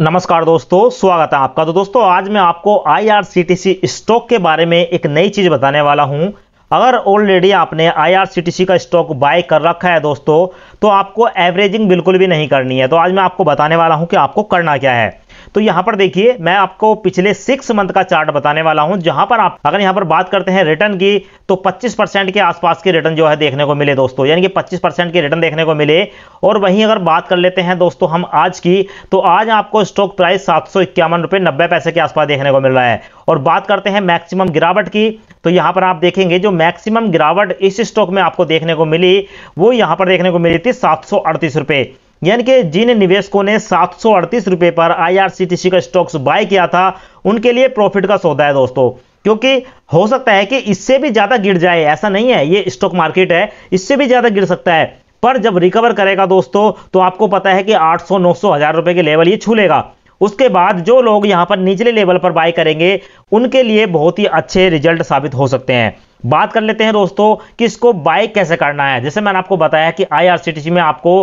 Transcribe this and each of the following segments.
नमस्कार दोस्तों स्वागत है आपका तो दोस्तों आज मैं आपको आईआरसीटीसी स्टॉक के बारे में एक नई चीज़ बताने वाला हूं अगर ऑलरेडी आपने आईआरसीटीसी का स्टॉक बाय कर रखा है दोस्तों तो आपको एवरेजिंग बिल्कुल भी नहीं करनी है तो आज मैं आपको बताने वाला हूं कि आपको करना क्या है तो यहां पर देखिए मैं आपको पिछले सिक्स मंथ का चार्ट बताने वाला हूं जहां पर आप अगर यहां पर बात करते हैं रिटर्न की तो 25 परसेंट के आसपास के रिटर्न जो है देखने को मिले दोस्तों यानी कि 25 परसेंट के रिटर्न देखने को मिले और वहीं अगर बात कर लेते हैं दोस्तों हम आज की तो आज आपको स्टॉक प्राइस सात सौ इक्यावन नब्बे पैसे के आसपास देखने को मिल रहा है और बात करते हैं मैक्सिमम गिरावट की तो यहां पर आप देखेंगे जो मैक्सिमम गिरावट इस स्टॉक में आपको देखने को मिली वो यहां पर देखने को मिली थी सात सौ रुपए यानी कि जिन निवेशकों ने सात रुपए पर आईआरसीटीसी का स्टॉक्स बाय किया था उनके लिए प्रॉफिट का सौदा है दोस्तों क्योंकि हो सकता है कि इससे भी ज़्यादा गिर जाए ऐसा नहीं है ये स्टॉक मार्केट है इससे भी ज़्यादा गिर सकता है पर जब रिकवर करेगा दोस्तों तो आपको पता है कि 800 900 हजार रुपए के लेवल ये छू लेगा उसके बाद जो लोग यहाँ पर निचले लेवल पर बाय करेंगे उनके लिए बहुत ही अच्छे रिजल्ट साबित हो सकते हैं बात कर लेते हैं दोस्तों कि इसको बाय कैसे करना है जैसे मैंने आपको बताया कि आईआरसीटीसी में आपको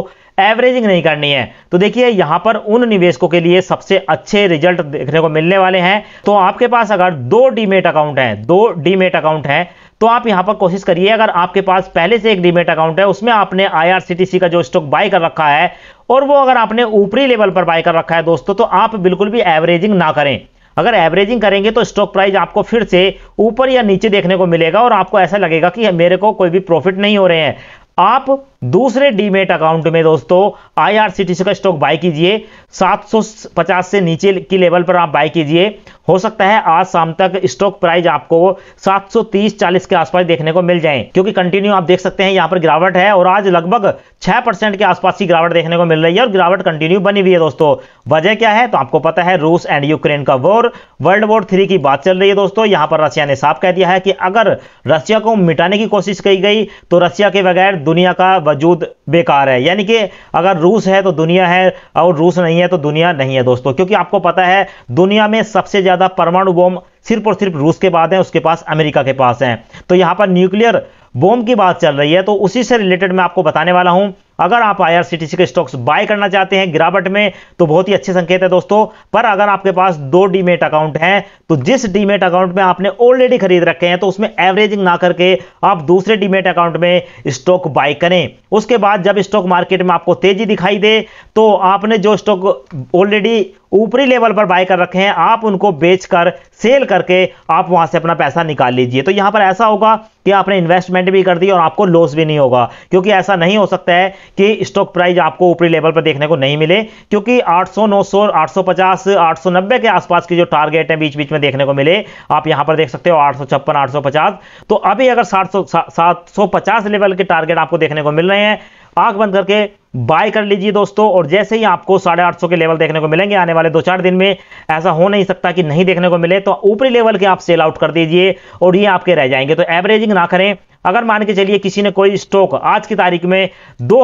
एवरेजिंग नहीं करनी है तो देखिए यहां पर उन निवेशकों के लिए सबसे अच्छे रिजल्ट देखने को मिलने वाले हैं तो आपके पास अगर दो डीमेट अकाउंट है दो डीमेट अकाउंट है तो आप यहां पर कोशिश करिए अगर आपके पास पहले से एक डीमेट अकाउंट है उसमें आपने आई का जो स्टॉक बाय कर रखा है और वो अगर आपने ऊपरी लेवल पर बाय कर रखा है दोस्तों तो आप बिल्कुल भी एवरेजिंग ना करें अगर एवरेजिंग करेंगे तो स्टॉक प्राइस आपको फिर से ऊपर या नीचे देखने को मिलेगा और आपको ऐसा लगेगा कि मेरे को कोई भी प्रॉफिट नहीं हो रहे हैं आप दूसरे डीमेट अकाउंट में दोस्तों आईआरसीटीसी का स्टॉक बाय कीजिए 750 से नीचे की लेवल पर आप बाय कीजिए हो सकता है आज शाम तक स्टॉक प्राइस आपको 730-40 के आसपास देखने को मिल जाए क्योंकि कंटिन्यू आप देख सकते हैं यहां पर गिरावट है और आज लगभग 6 परसेंट के आसपास की गिरावट देखने को मिल रही है और गिरावट कंटिन्यू बनी हुई है दोस्तों वजह क्या है तो आपको पता है रूस एंड यूक्रेन का वॉर वर्ल्ड वॉर थ्री की बात चल रही है दोस्तों यहां पर रशिया ने साफ कह दिया है कि अगर रशिया को मिटाने की कोशिश की गई तो रशिया के बगैर दुनिया का वजूद बेकार है यानी कि अगर रूस है तो दुनिया है और रूस नहीं है तो दुनिया नहीं है दोस्तों क्योंकि आपको पता है दुनिया में सबसे ज़्यादा परमाणु बम सिर्फ और सिर्फ रूस के बाद है उसके पास अमेरिका के पास है तो यहां पर न्यूक्लियर बोम की बात चल रही है तो उसी से रिलेटेड मैं आपको बताने वाला हूं अगर आप आईआरसीटीसी के स्टॉक्स बाय करना चाहते हैं गिरावट में तो बहुत ही अच्छे संकेत है दोस्तों पर अगर आपके पास दो डीमेट अकाउंट हैं तो जिस डीमेट अकाउंट में आपने ऑलरेडी खरीद रखे हैं तो उसमें एवरेजिंग ना करके आप दूसरे डीमेट अकाउंट में स्टॉक बाय करें उसके बाद जब स्टॉक मार्केट में आपको तेजी दिखाई दे तो आपने जो स्टॉक ऑलरेडी ऊपरी लेवल पर बाय कर रखे हैं आप उनको बेचकर सेल करके आप वहां से अपना पैसा निकाल लीजिए तो यहां पर ऐसा होगा कि आपने इन्वेस्टमेंट भी कर दी और आपको लॉस भी नहीं होगा क्योंकि ऐसा नहीं हो सकता है कि स्टॉक प्राइस आपको ऊपरी लेवल पर देखने को नहीं मिले क्योंकि 800 900 850 890 के आसपास के जो टारगेट हैं बीच बीच में देखने को मिले आप यहां पर देख सकते हो आठ सौ तो अभी अगर सात सौ लेवल के टारगेट आपको देखने को मिल रहे हैं आंख बंद करके बाय कर लीजिए दोस्तों और जैसे ही आपको साढ़े आठ सौ के लेवल देखने को मिलेंगे आने वाले दो चार दिन में ऐसा हो नहीं सकता कि नहीं देखने को मिले तो ऊपरी लेवल के आप सेल आउट कर दीजिए और ये आपके रह जाएंगे तो एवरेजिंग ना करें अगर मान के चलिए किसी ने कोई स्टॉक आज की तारीख में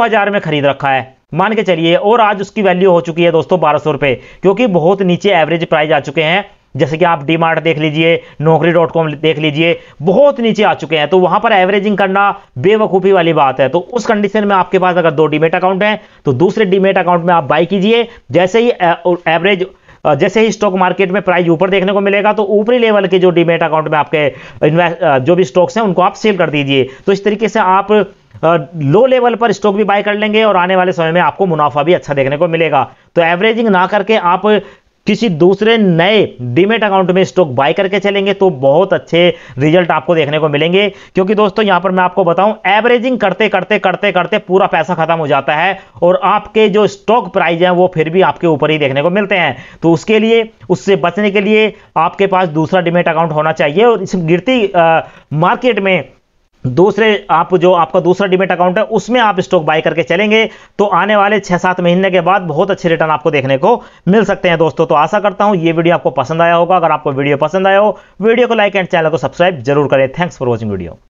हजार में खरीद रखा है मान के चलिए और आज उसकी वैल्यू हो चुकी है दोस्तों बारह सौ रुपए क्योंकि बहुत नीचे एवरेज प्राइस आ चुके हैं जैसे कि आप डी देख लीजिए नौकरी डॉट कॉम देख लीजिए बहुत नीचे आ चुके हैं तो वहां पर एवरेजिंग करना बेवकूफ़ी वाली बात है तो उस कंडीशन में आपके पास अगर दो डीमेट अकाउंट हैं तो दूसरे डीमेट अकाउंट में आप बाई कीजिए जैसे ही एवरेज जैसे ही स्टॉक मार्केट में प्राइस ऊपर देखने को मिलेगा तो ऊपरी लेवल के जो डीमेट अकाउंट में आपके जो भी स्टॉक्स हैं उनको आप सेल कर दीजिए तो इस तरीके से आप लो लेवल पर स्टॉक भी बाय कर लेंगे और आने वाले समय में आपको मुनाफा भी अच्छा देखने को मिलेगा तो एवरेजिंग ना करके आप किसी दूसरे नए डिमेट अकाउंट में स्टॉक बाय करके चलेंगे तो बहुत अच्छे रिजल्ट आपको देखने को मिलेंगे क्योंकि दोस्तों यहां पर मैं आपको बताऊं एवरेजिंग करते करते करते करते पूरा पैसा खत्म हो जाता है और आपके जो स्टॉक प्राइस हैं वो फिर भी आपके ऊपर ही देखने को मिलते हैं तो उसके लिए उससे बचने के लिए आपके पास दूसरा डिमेट अकाउंट होना चाहिए और इस गिरती मार्केट में दूसरे आप जो आपका दूसरा डिमेट अकाउंट है उसमें आप स्टॉक बाय करके चलेंगे तो आने वाले छह सात महीने के बाद बहुत अच्छे रिटर्न आपको देखने को मिल सकते हैं दोस्तों तो आशा करता हूं ये वीडियो आपको पसंद आया होगा अगर आपको वीडियो पसंद आया हो वीडियो को लाइक एंड चैनल को सब्सक्राइब जरूर करें थैंक्स फॉर वॉचिंग वीडियो